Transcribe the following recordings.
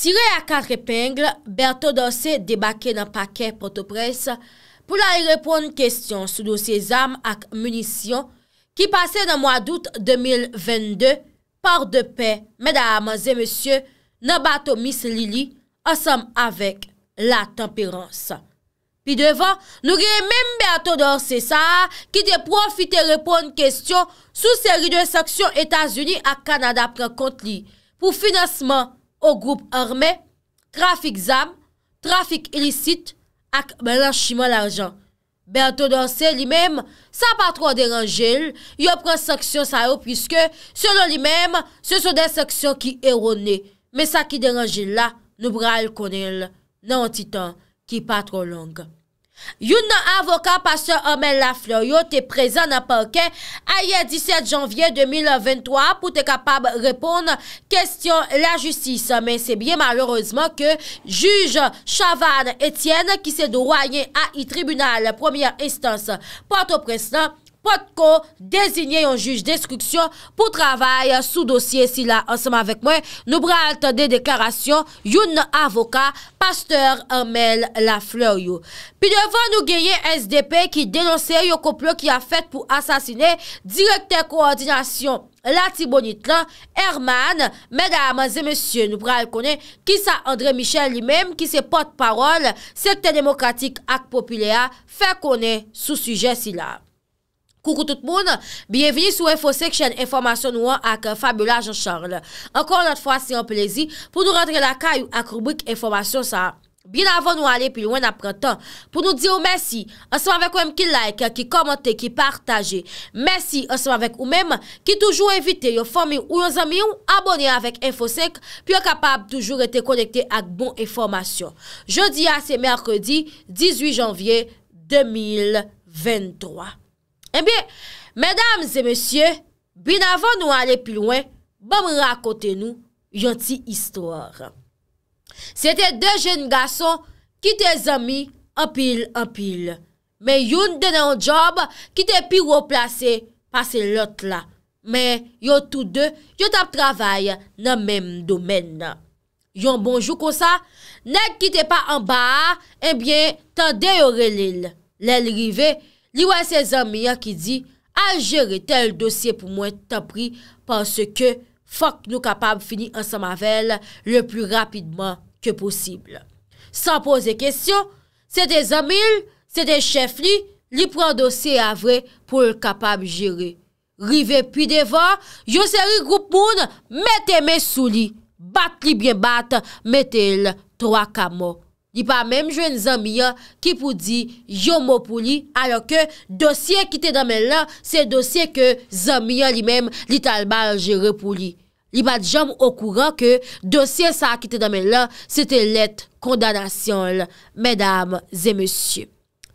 Tire a kat repengle, Berto Dorse debake nan pake potopres pou la y repon kestyon sou nou se zam ak munisyon ki pase nan mwa dout 2022, par de pe, meda amaze monsye, nan bato mis li li ansam avek la temperans. Pi devan, nou geye menm Berto Dorse sa ki de profite repon kestyon sou seri de saksyon Etasuni ak Kanada prekont li pou finasman Ou groupe armè, trafik zam, trafik irisit ak belanschiman l'anjan. Be an ton danse li mèm, sa pa tro deranjèl, yo pren saksyon sa yo pwiske, selon li mèm, se son den saksyon ki eronè. Me sa ki deranjèl la, nou bra l konel nan an titan ki pa tro long. Yon avoka pa se omen la floryo te prezan apan ke a ye 17 janvye 2023 pou te kapab repon kestyon la justis. Men se bie malorozman ke juj chavan Etienne ki se dowayen a i tribunal. Premier estans pato prestan. Potko, dezinye yon juj deskriksyon pou travay sou dosye si la anseman vek mwen, nou pral tende deklarasyon, yon avoka, Pasteur Emel Lafleur yon. Pi devan nou genye SDP ki denonse yon koplo ki a fet pou asasine, direkte koordinasyon, la tibonit lan, Erman, meda amaze mesye, nou pral konen, ki sa André Michel li mem, ki se pot parol, sete demokratik ak popilya, fe konen sou suje si la. Koukou tout moun, bienveni sou Infosek chen informasyon nou an ak Fabiola Jean-Charles. Ankon anot fwa si an plezi pou nou rentre la kay ou ak rubrik informasyon sa. Bien avon nou ale pi lwen apre tan, pou nou di ou mersi. Anseman vek ou m ki like, ki komante, ki partaje. Mersi anseman vek ou m, ki toujou evite yo fomi ou yo zami ou abone avik Infosek pi yo kapab toujou ete konekte ak bon informasyon. Jodi a semer kredi 18 janvye 2023. Enbyen, eh mèdames et mèsyè, bin avan nou alè pi lwen, bom rakote nou yon ti istor. Sète de jen gason ki te zami apil-apil, men yon dene an job ki te pi woplase pa se lot la, men yon tou de yon tap travay nan menm domen. Yon bonjou konsa, nek ki te pa an ba, enbyen, eh tan de yore lèl, lèl rivey, Li wè se zanmi ya ki di, a jere tel dosye pou mwen tapri, panse ke fok nou kapab fini ansan mavel le plus rapidman ke posible. San pose kesyon, se de zanmi il, se de chef li, li pran dosye avre pou l kapab jere. Rive pi deva, yo seri group moun, mette men sou li. Bat li byen bat, mette il, to akamo. Li pa mèm jwen zanmi ya ki pou di yon mò pou li alò ke dosye ki te damen la se dosye ke zanmi ya li mèm li talbal jere pou li. Li pa di jom okouran ke dosye sa ki te damen la se te let kondanasyon la, mèdame zè mèsyè.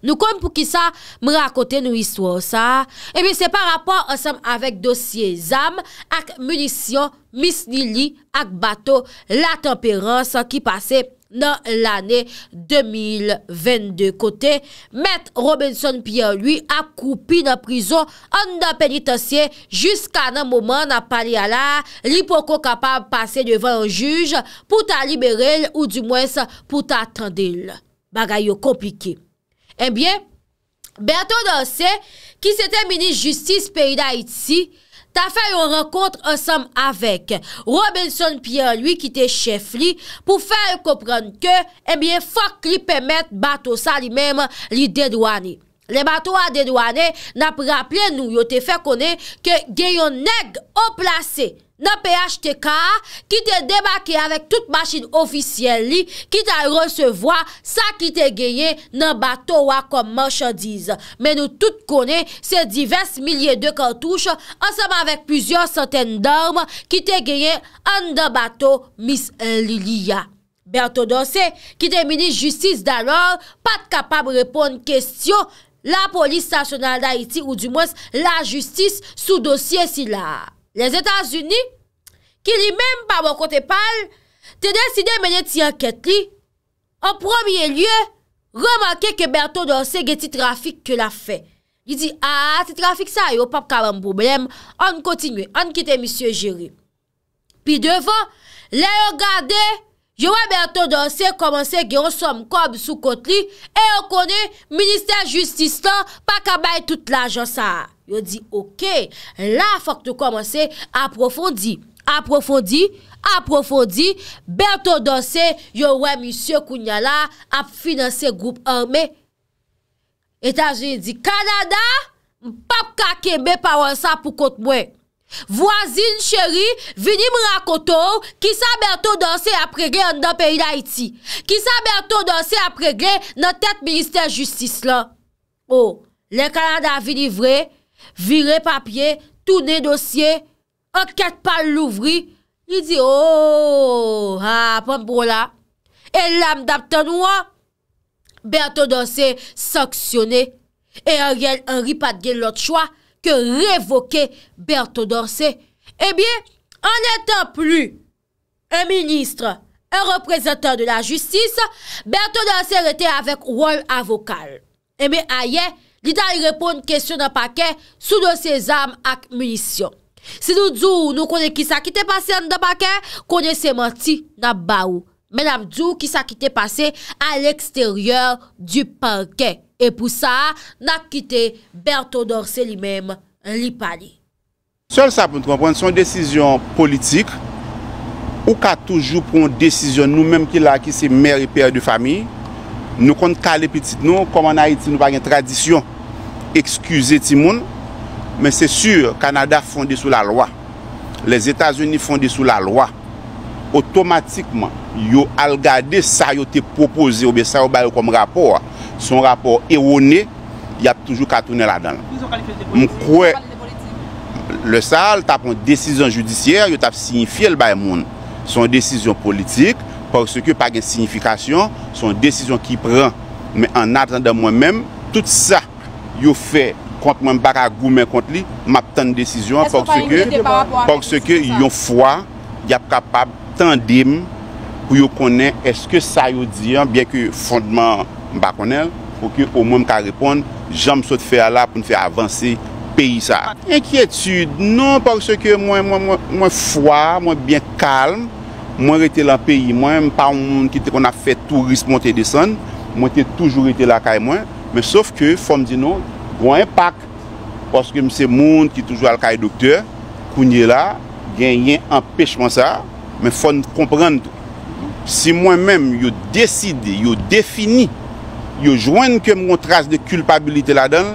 Nou kon pou ki sa mrakote nou histwa ou sa? E mi se pa rapor ansem avèk dosye zam ak munisyon, misnili ak bato, la temperance ki pase nan l'anè 2022. Kote, met Robinson Piyan lui akoupi nan prizon an nan penitensye jiska nan mouman nan pali ala, li pou kon kapab pase devan juge pou ta libere l ou di mwens pou ta atrande l. Bagay yo komplike. Enbyen, eh Berto Dossé, ki sete Ministre Justice peyi da itsi, ta fè yon rekontre ansam avek Robinson Pierre lui ki te chef li pou fè yon koprenke enbyen fòk li pèmè batosa li mèm li dedouane. Le bato a dedouane na pou rappele nou yote fè konè ke gen yon neg o plase. nan PHTK ki te debake avèk tout machin ofisyel li ki te recevwa sa ki te geye nan bato wakom morshan diz. Men nou tout konè se divers milyè de kantouche ansèm avèk pwizyon santèn d'arm ki te geye an nan bato mis liliya. Bè an ton donse ki te mini justice dan or pat kapab repon kestyon la polis sasyonal d'Haïti ou di mwès la justice sou dosye si la. Les Etats-Unis, ki li menm pa mwen kote pal, te deside menet si anket li, an promye liye, remanke ke berto danse ge ti trafik ke la fe. Y di, a, ah, ti trafik sa yo, pap kavam bobelem, an kontinwe, an kite misye jere. Pi devon, le yo gade, yo wè berto danse, komanse ge yon som kob sou kote li, e yo kone, minister justice la, pa kabay tout la josa. Yo di, ok, la fok te komanse aprofondi. Aprofondi, aprofondi, berto danse yon wè M. Kounyala ap finanse groupe armè. Etan jen di, Kanada, m pap kake mè pa wansa pou kont mwen. Vwazin chéri, vini m rakotou ki sa berto danse ap regè an nan peyi la iti. Ki sa berto danse ap regè nan tet minister justice la. Oh, le Kanada vini vre, vire papye, toune dosye, enquête pas l'ouvri, il dit, oh, ah, pas pour là. Et l'âme d'Aptanoua, Berthaud Dorsay sanctionné. Et Ariel Henry pas de l'autre choix que révoquer Berthaud Dorsay. Eh bien, en n'étant plus un ministre, un représentant de la justice, Berthaud Dorsay était avec rôle avocat. Eh bien, ailleurs, il répond question d'un paquet sous dossier armes et munitions. Si nou djou nou konen ki sa ki te pase an de pake, konen seman ti nan ba ou. Menam djou ki sa ki te pase an l'eksteryor di pake. E pou sa, nan ki te bertodor se li menm li pade. Sol sa pou nou pren son desisyon politik, ou ka toujou pren desisyon nou menm ki la ki se mer e per de fami, nou konen kalepi ti nou, koman a iti nou pake tradisyon, ekskuse ti moun, Men se sur, Kanada fonde sou la lwa. Les Etats-Unis fonde sou la lwa. Otomatikman, yo al gade sa yo te popoze ou be sa yo baye ou kom rapor. Son rapor e one, y ap toujou katoune la dan. Mou kwe, le sa, l tapon desizyon judisyer, yo tapon sinfye l baye moun. Son desizyon politik, por se ke pa gen sinifikasyon, son desizyon ki pren, men an atan de mwen men, tout sa, yo fe... kont mwen bak a gou men kont li, map tan de desisyon, porske yon fwa, yap kapab tan dim, pou yon konen, eske sa yon diyan, byen ke fondman mbak konen, pou ke o mwen ka repond, jan msot fe ala pou mwen fe avanse, peyi sa. Enkietude, non porske mwen fwa, mwen bien kalm, mwen rete la peyi, mwen pa mwen ki te kon a fe tout risk, mwen te desan, mwen te toujou rete la kay mwen, me sof ke fwa mdi nou, Gwen pak, poske mse moun ki toujou alkaye dokteur, kounye la, gen yon empèchman sa, men fon komprend, si mwen men yon deside, yon defini, yon jwen ke moun tras de kulpabilite la dan,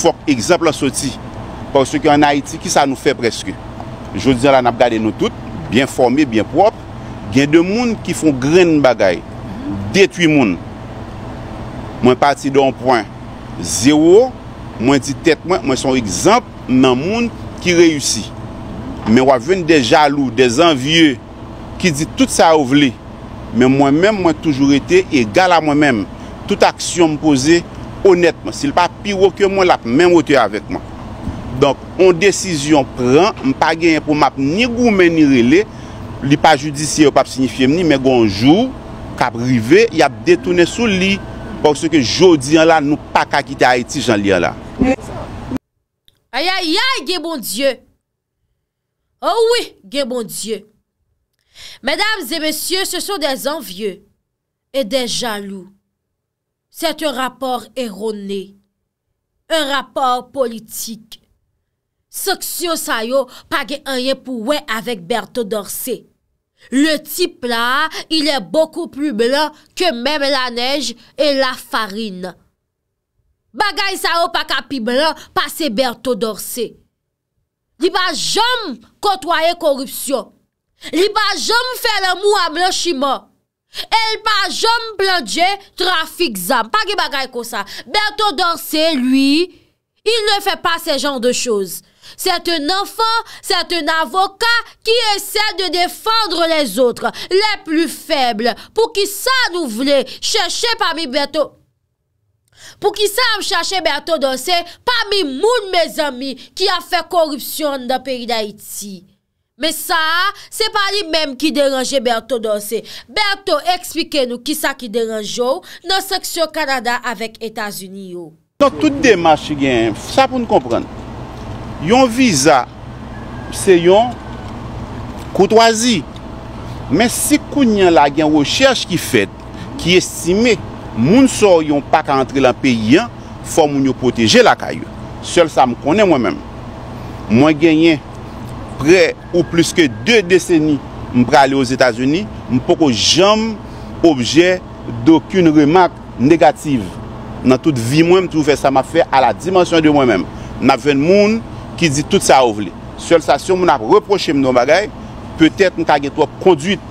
fok ekzemplan soti, poske yon Haiti ki sa nou fe preske. Jou diyan la nap gade nou tout, bien formé, bien propre, gen de moun ki fon gren bagay, detwi moun, mwen pati do an poin, zewo, Mwen di tet mwen, mwen son ekzamp nan moun ki reyusi. Men wap ven de jalou, de zanvye, ki di tout sa ouvle. Men mwen men mwen toujou ete egal a mwen men. Tout aksyon mwen pose, onetman. Se l pa piwokyo mwen lap, men wote avetman. Donk, on desizyon pren, mwen pa genye pou map ni goumen ni rele. Li pa judisye, wap pa signifye mni, men gounjou, kap rive, yap detoune sou li. Pon se ke jodi an la, nou pa kakite a eti jan li an la. Ayayay, ge bon dieu. Oh Ouwi, ge bon dieu. Medams et messieurs, se son des envieux et des jaloux. C'est un rapport erroné. Un rapport politique. S'ok si yo sayo, pa ge anye pou wè avèk Berto Dorcé. Le tip la, il est beaucoup plus blanc ke mèm la neige et la farine. Bagay sa ou pa kapi blan, pa se berto dorsi. Li ba jom kotwaye korupsyon. Li ba jom fè la mou amlè chima. El ba jom blanje trafik zan. Pa ki bagay ko sa. Berto dorsi, lui, il ne fè pa se jan de chouz. Sè t'en enfan, sè t'en avokat, ki esè de défendre les outre, le plu fèble, pou ki sa nou vle, chèche pa mi berto. pou ki sa am chache Berto Donsen pa mi moun me zami ki a fe korupsyon nan peri da iti me sa se pa li menm ki deranje Berto Donsen Berto ekspike nou ki sa ki deranjou nan seksyon Kanada avèk Etasuniyo nan tout demache gen sa pou nou kompren yon viza se yon koutwazi men si kounyen la gen ou chers ki fet ki esime Moun sou yon pak a entre la peyi an Fò moun yo proteje la kayo Sòl sa m konen mwen men Mwen genyen Pre ou plus ke 2 deseni Mwen pre alè os Etasuni Mwen poko jam obje Dokyoun remak negatif Nan tout vi mwen m trouve Sa m afe a la dimensyon de mwen men Mwen ven moun ki di tout sa ouvle Sòl sa sou moun ap reproche m non bagay Petèt m kage to a konduit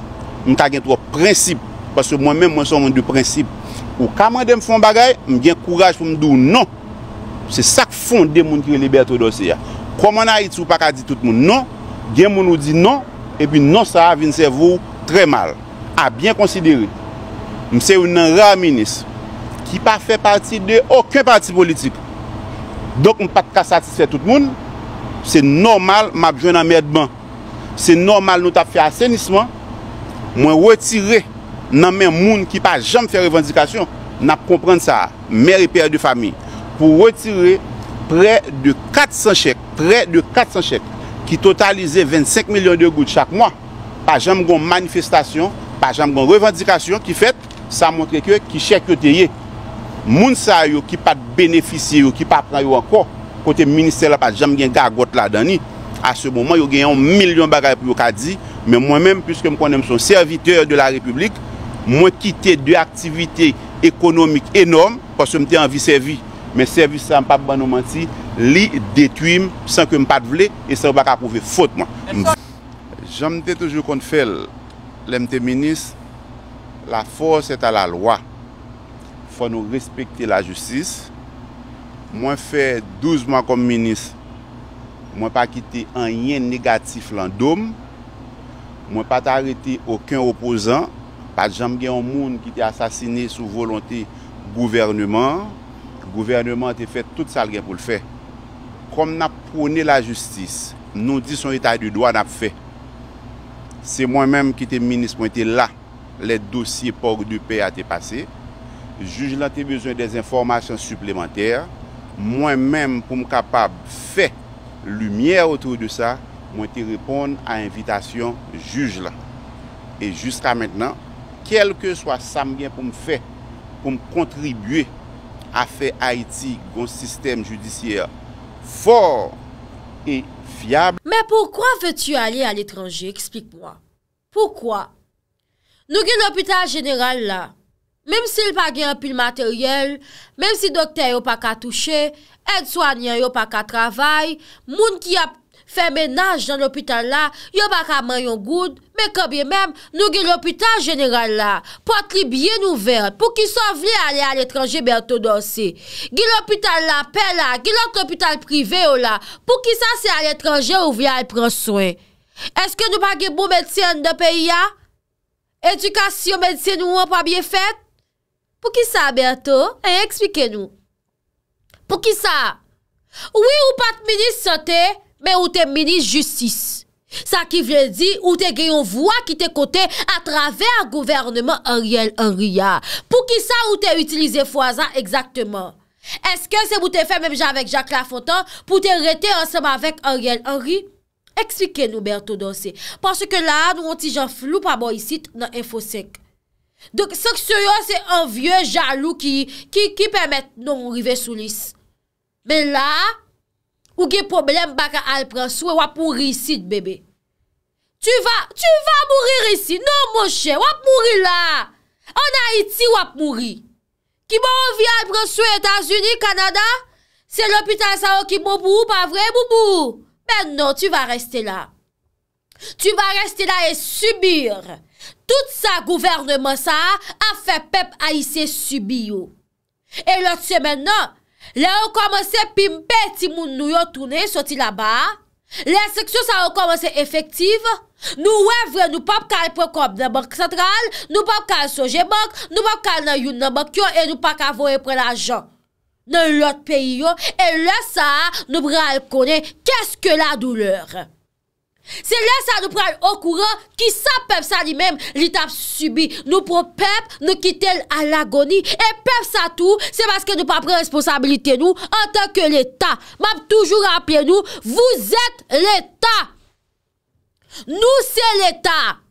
M kage to a prinsip Paske mwen men mwen son moun de prinsip Ou kamwen de m foun bagay, m gen kouraj pou m dou non. Se sak foun de moun ki libertou dosye. Koman a iti ou pak a di tout moun non, gen moun ou di non, epi non sa avin se vou tre mal. A bien konsidiri. M se ou nan rare minis, ki pa fe parti de okun parti politik. Dok m pat ka satisfe tout moun, se normal m apjou nan merd ban. Se normal nou ta fya asenisman, mwen wetire. nanmen moun ki pa jam fè revendikasyon nanp komprende sa meri per de fami pou retire pre de 400 chèk pre de 400 chèk ki totalize 25 milyon de gout chak mwa pa jam goun manifestasyon pa jam goun revendikasyon ki fèt sa montre ki chèk yo teye moun sa yo ki pat beneficye yo ki pat pran yo anko kote minister la pa jam gen gagot la dani a se mouman yo genyon milyon bagay pou yo kadzi men mwen men pwiske m konen mson serviteur de la republik Mwen ki te de aktivite ekonomik enom Kos mwen te anvi servi Men servi san pap banouman ti Li detu im san ke m pat vle E san bak apouve fote mwen Jame te toujou kon te fel Le mte minis La fos et a la lwa Fwa nou respekte la justis Mwen fe douzman kom minis Mwen pa ki te an yen negatif lan dom Mwen pa ta arete aken opozant Pat janm gen yon moun ki te asasine sou volante gouvernement, gouvernement te fet tout sal gen pou l'fe. Kom nap pwone la justis, nou di son itay du doan nap fe. Se mwen menm ki te minis mwen te la, le dosye pouk de pe a te pase, juj lan te bezwen de informasyon suplemente, mwen menm pou m kapab fe, lumiè otou de sa, mwen te repon an evitasyon juj lan. E jusqu'a maintenant, kel ke swa sa mgen pou m fe, pou m kontribue a fe Haiti goun sistem judisye for e fiable. Me poukwa ve tu ale al etranje, ekspik mwa? Poukwa? Nou gen lopita jeneral la, mem si l pa gen apil materyel, mem si dokte yo pa ka touche, ed swanye yo pa ka travay, moun ki ap touche, Fè menaj nan l'hôpital la, yon baka man yon goud, men kobye men, nou gil l'hôpital general la, pot li bie nou ver, pou ki sa vile ale al etranje berto dorsi. Gil l'hôpital la, pel la, gil l'hôpital prive yo la, pou ki sa se al etranje ou vile ale pronswen. Eske nou pa gil bou medsyen de peyi ya? Edukasyon medsyen nou wè pa bie fet? Pou ki sa berto? En ekspike nou. Pou ki sa? Ouwi ou pat minis sote? Men ou te menis justis. Sa ki vle di, ou te genyon vwa ki te kote a traver governmen Anriel Henry ya. Pou ki sa ou te utilize foazan exactement? Eske se mou te fe mèm jan avèk Jacques Lafontan pou te rete ansèm avèk Anriel Henry? Ekslike nou bèr tou danse. Pansè ke la nou an ti jan flou pa bo yisit nan infosek. Dok seksyon se an vie jalou ki pèmèt nou rive sou lis. Men la... Ou ge problem baka Al-Pranswe, wap mouri isi de bebe. Tu va, tu va mouri risi. Non mouche, wap mouri la. An Haiti, wap mouri. Ki mou vi Al-Pranswe, Etats-Unis, Kanada, se lop utan sa ou ki mou mou, pa vre mou mou. Ben non, tu va reste la. Tu va reste la e subir. Tout sa gouvernement sa a, a fe pep a isi subi yo. E lot se men non, Le yon komanse pimpe ti moun nou yon trounen soti la ba, le seksyon sa yon komanse efektiv, nou wèvre nou pap kal e pre kom nan bank sentral, nou pap kal soje bank, nou pap kal nan yon nan bank yon, e nou pak avoye pre l'ajon. Non l'ot pe yon, e lè sa, nou pral kone, keske la douleur. Se lè sa nou pral okouran ki sa pep sa li mèm l'etat subi. Nou pou pep nou kitel al agoni. E pep sa tou se baske nou pa pral responsabilite nou an tanke l'etat. Mab toujou rappele nou, vous et l'etat. Nou se l'etat.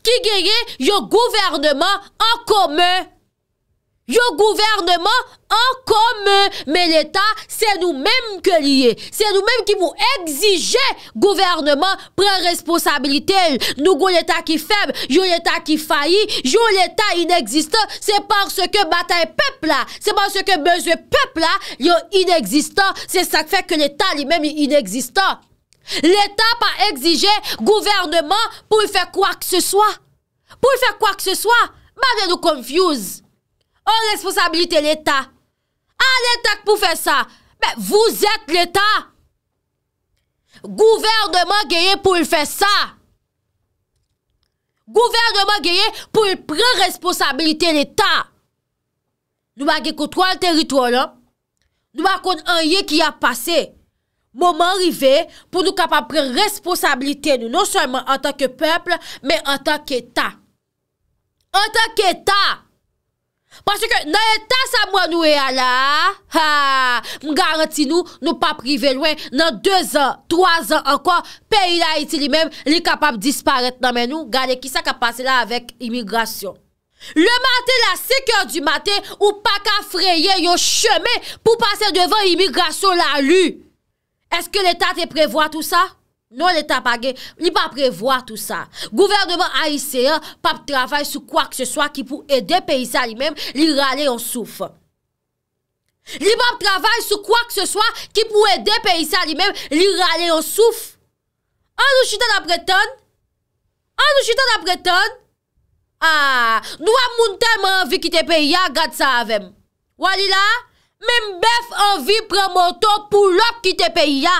Ki geye yo gouvernement an komey. Yo gouvernement an kome, men l'Etat, se nou menm ke liye. Se nou menm ki mou exige gouvernement pren responsabilite. Nou goun l'Etat ki feb, jou l'Etat ki fayi, jou l'Etat ineksistan, se porske bata en pepla. Se porske bezwe pepla, yo ineksistan, se sa fek ke l'Etat li menm ineksistan. L'Etat pa exige gouvernement pou y fe kwa kse so. Pou y fe kwa kse so. Mane nou konfuse. An responsabilite l'Etat. An l'Etat pou fè sa? Mè, vous êtes l'Etat. Gouvernement gèye pou l'fè sa. Gouvernement gèye pou l'près responsabilité l'Etat. Nou mè gè koutouan l'territouan lò. Nou mè kon an yè ki yè pase. Mè mè rive pou nou kapap près responsabilité nou. Non sèlman an tak ke pepl, mè an tak etat. An tak etat. Paske nan etan sa mwen nou e ala, m garanti nou nou pa prive lwen nan 2 an, 3 an ankon, peyi la eti li men, li kapap disparete nan men nou, gade kisa ka pase la avèk imigrasyon. Le matè la 6 an du matè, ou pa ka freye yo cheme pou pase devan imigrasyon la lu. Eske l'etan te prevwa tout sa? Non ah, le tapage, li pa ah, prevoa tout sa. Gouvernement A.I.C.A. pap travay sou kwa k se swa ki pou ede pe yisa li men, li rale yon souf. Li pap travay sou kwa k se swa ki pou ede pe yisa li men, li rale yon souf. An nou chiten apretan? An nou chiten apretan? A, nou am moun tem an vi ki te pe yia, gade sa avem. Wali la, men mbef an vi premoto pou lop ki te pe yia.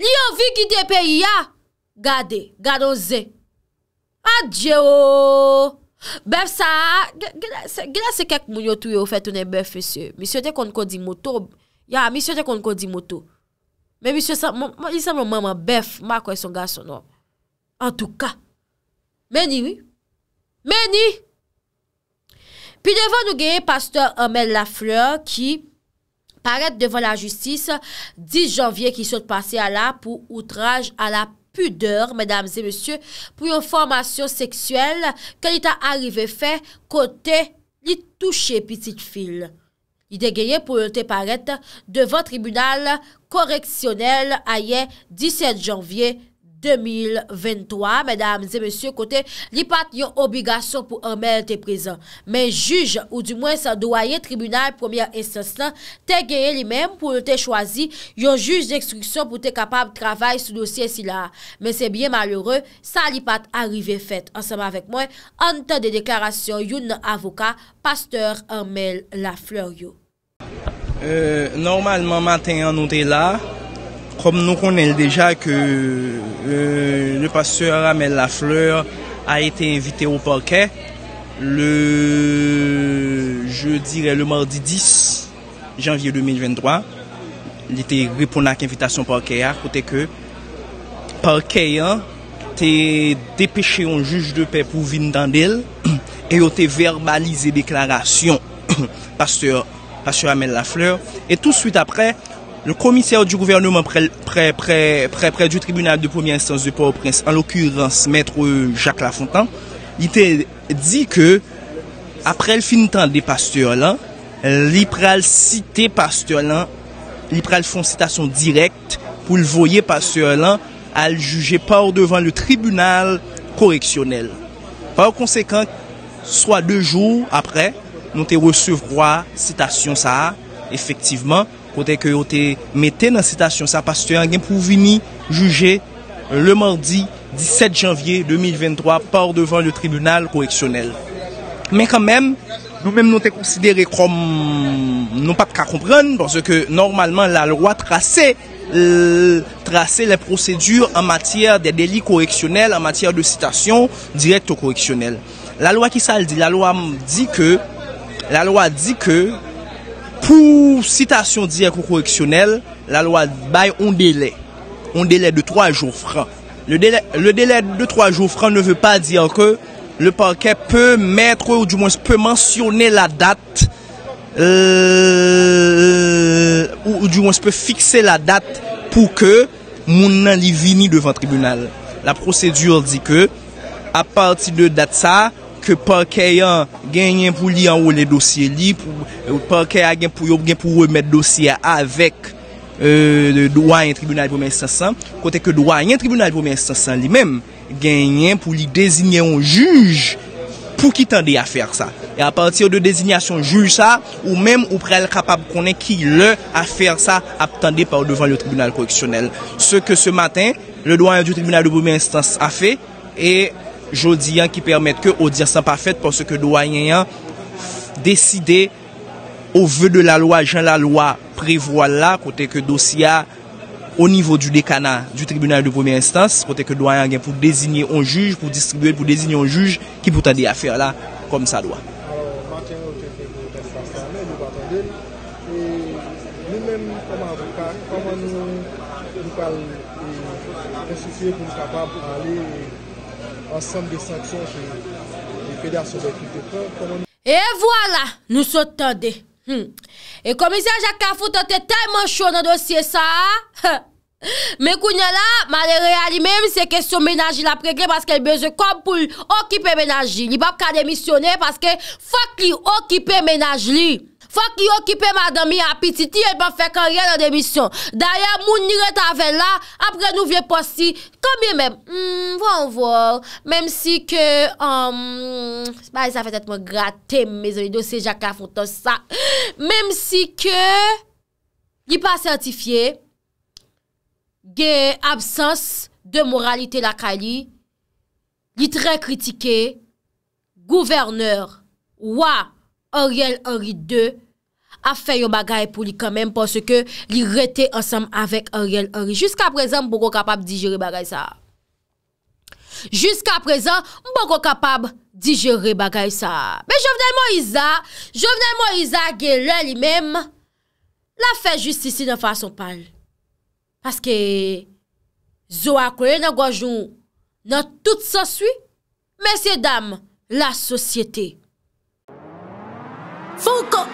Li yon vi gite pe ya, gade, gado ze. Adjè o, bef sa, glase kek moun yo tou yo fè tounen bef fè sè. Misyote kon kon di moutou, ya, misyote kon kon di moutou. Men misyote, li sa moun maman, bef, mwa kwa yon son ga son o. Non? An tou ka, meni wè, meni. Pi devan nou genye pastor Amel Lafleur ki, Parete devan la justis, 10 janvye ki sot pase ala pou outraj ala pudeur, mèdames et monsye, pou yon formasyon seksuel ke li ta arrive fe kote li touche pitit fil. Li degeye pou yon te parete devan tribunal koreksyonel a ye 17 janvye 2017. 2023, mèdames et mèsyò, kote, li pat yon obigasyon pou anmel te prezant. Men juj ou di mwen sa doayen tribunal premier instance nan, te geye li mèm pou te chwazi yon juj dekstriksyon pou te kapab travay sou dosye si la. Men se bie malore, sa li pat arive fèt. Anseman vek mwen, anten de deklarasyon yon avoka, pasteur anmel la fleur yo. Euh, Normalman, maten an nou te la. Kom nou konel deja ke... Euh, le pasteur Amel Lafleur... A ete invite ou parkè... Le... Je dire le mardi 10... Janvye 2023... Li te repona k'invitasyon parkè ya... Kote ke... Parkè ya... Te depèche yon juj de pep ou vin dan del... E yo te verbalize deklarasyon... Pasteur Amel Lafleur... Et tout suite apre... Le commissaire du gouvernement près du tribunal de première instance de Port-au-Prince, en l'occurrence maître Jacques Lafontan, il te dit que, après le finitant de Pasteur-Lan, l'Ipral cité Pasteur-Lan, l'Ipral font citation directe pour le voyer Pasteur-Lan à le juger par devant le tribunal correctionnel. Par conséquent, soit deux jours après, on te recevra citation ça, effectivement, kote ke yo te mette nan sitasyon sa pastoyan gen pou vini juje le mardi 17 janvye 2023 par devan le tribunal koreksyonel men kan men, nou men nou te konsidere krom nou pat ka kompran parce ke normalman la lwa trase euh, trase le prosedur en matyere de deli koreksyonel, en matyere de sitasyon direkto koreksyonel la lwa ki sa ldi, la lwa di ke la lwa di ke Pou citasyon di akou koreksyonel, la lwa baye on deley. On deley de 3 jou fran. Le deley de 3 jou fran ne ve pa di an ke le parke pe metre ou di mwens pe mwensione la date euh, ou di mwens pe fikse la date pou ke moun nan li vini devan tribunal. La prosedur di ke a parti de date sa parkeyan genyen pou li anwole dosye li, eh, parkeyan genyen pou remet dosye avèk euh, doa yon tribunal pou mè instansan, kote ke doa yon tribunal pou mè instansan li mèm genyen pou li dezinyen ou juj pou ki tende a fèr sa. E a partir de dezinyasyon juj sa ou mèm ou prèl kapab konen ki lè a fèr sa a tende par devan lè tribunal korreksyonel. Se ke se maten, le doa yon tribunal pou mè instansan a fè, e Jodi yon ki permette ke odir san pafet Pon se ke doa yon yon Deside Ou ve de la loa, jan la loa Prevoa la, kote ke dosya Au nivou du dekana, du tribunal de pomi instans Kote ke doa yon yon pou designe On juj, pou distribuye, pou designe on juj Ki pou ta de afer la, kom sa doa Maten ou te pek ou testa Sane, nou batande Nou men kom avokat Koman nou Nesifye koun kapa Pou pale Ensemble de 500, jè fèdèr sò dèkite pò. E voilà, nou sò tènde. Hmm. E komisyen Jacques Cafou tè tèlman chò nan dosye sa. Mè kounè la, malè rè a li mèm, sè kè sou menaj li la prekè, paske lè bezè kom pou lè okipè menaj li. Ni bap kade misyonè, paske fòk li okipè menaj li. Fwa ki yon kipe madami apititi, yon e pa fek an riyan an demisyon. Daya, moun nire tave la, apre nou vye posi, kambye men, mwen hmm, vwo, mwen si ke, um, mwen si ke, yi pa santifiye, gye absans de moralite la kali, yi tre kritike, gouverneur, wwa, Oriel Henry II a fè yo bagay pou li kèmèm pòsè kè li rete ansèm avèk Oriel Henry. Juskè aprezen m boko kapab digere bagay sa. Juskè aprezen m boko kapab digere bagay sa. Mè jòvnè Moïsa, jòvnè Moïsa gè lè li mèm, la fè justisi nan fà son pal. Paskè zou akwè nan gwajoun nan tout sa sui, mèsyè dam la sosyètè. Fuck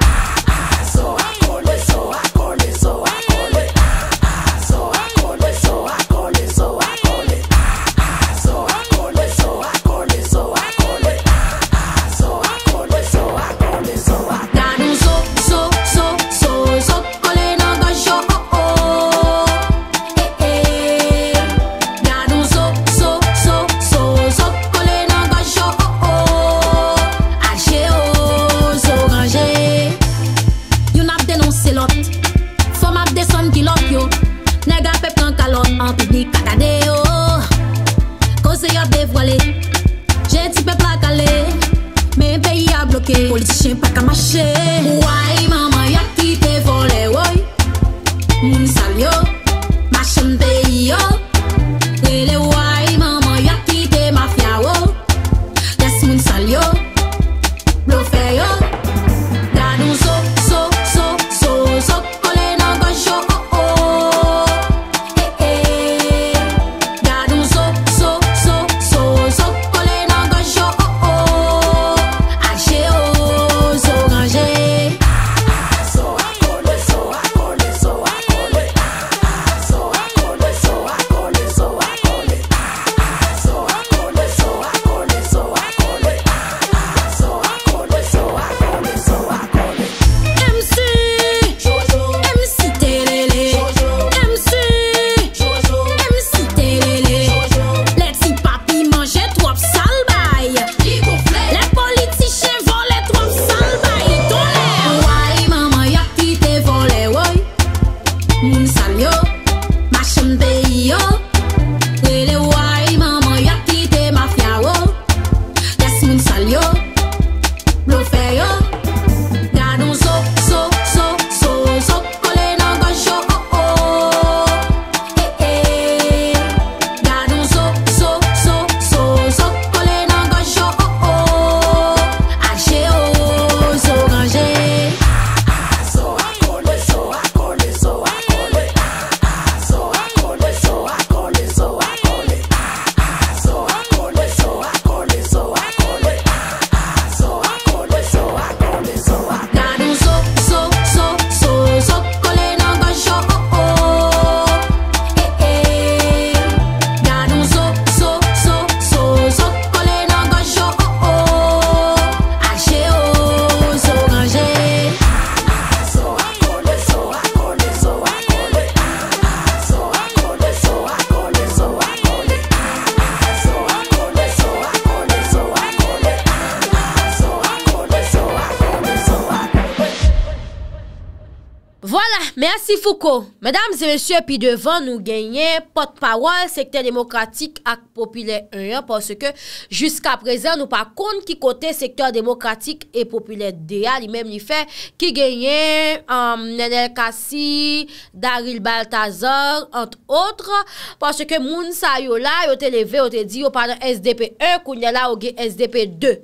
Mersi Fouko, mèdames et mèsyè, pi devan nou genyen potpawal sektèr demokratik ak popilè 1, porsè ke jysk aprezen nou pa kon ki kote sektèr demokratik e popilè 2, ah, li mèm li fè ki genyen euh, Nenèl Kassi, Daril Baltazar, ante otre, porsè ke moun sa yo la, yo te leve, yo te di, yo pa nan SDP 1, kou nye la yo genye SDP 2.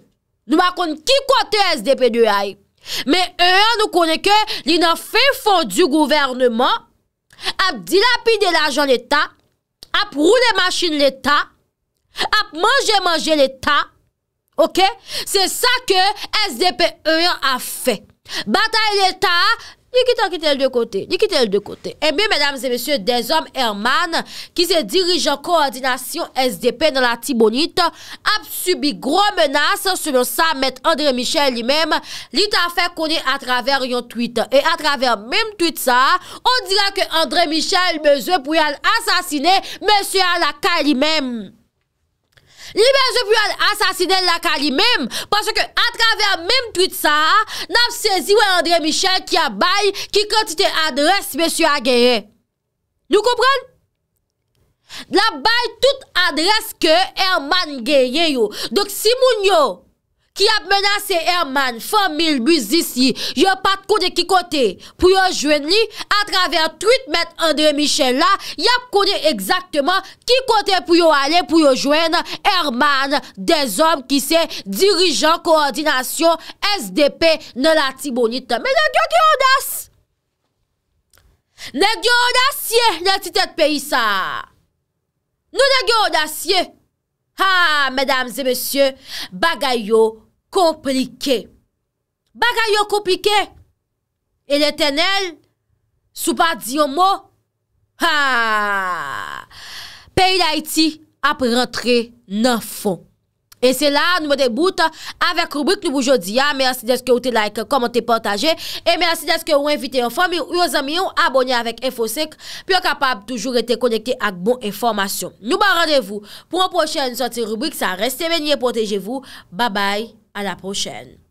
Nou pa kon ki kote SDP 2 aip. Men eyan euh, nou konen ke li nan fe fondu gouvernman, ap dilapide l'ajan l'Etat, ap roule machin l'Etat, ap manje manje l'Etat, ok? Se sa ke SDP eyan a fe, batay l'Etat l'Etat. Il quitte le de côté, il quitte le de côté. Eh bien, mesdames et messieurs, des hommes Herman, qui se dirige en coordination SDP dans la Tibonite, a subi gros menaces selon ça, maître André Michel lui-même, lui fait connaître à travers un tweet. Et à travers même tweet ça, on dira que André Michel monsieur, pour assassiner monsieur Alaka lui-même. Libejou pou al asasine lakali mem, pwase ke atraver mem pwit sa, nap sezi wè André Michel ki a bay, ki kontite adres mèsyou a gèye. Nou kompran? La bay tout adres ke Herman gèye yo. Dok si moun yo, Ki ap menase Herman, famil muzisi, yo pat kone ki kote pou yo jwenn li, a traver truit met Andre Michel la, yap kone ekzakteman ki kote pou yo ale pou yo jwenn Herman, de zom ki se dirijan koordinasyon SDP nan la tibonite. Me ne gyo gyo odas! Ne gyo odas ye, netite peyi sa! Nou ne gyo odas ye! Ha, mèdames et mèsyè, bagay yo komplike. Bagay yo komplike? E lè tè nel, sou pa diyo mò? Ha, peyi l'Haiti ap rentre nan fon. E se la nou mwen debout avek rubrik nou boujodi ya. Mersi deske ou te like, komente, potaje. E mersi deske ou invite yon fami ou yon zami yon abonye avek FOSIC. Pyo kapab toujou rete konekte ak bon informasyon. Nou ba randevou pou an pochene soti rubrik sa. Reste menye, potejevou. Ba bay, an la pochene.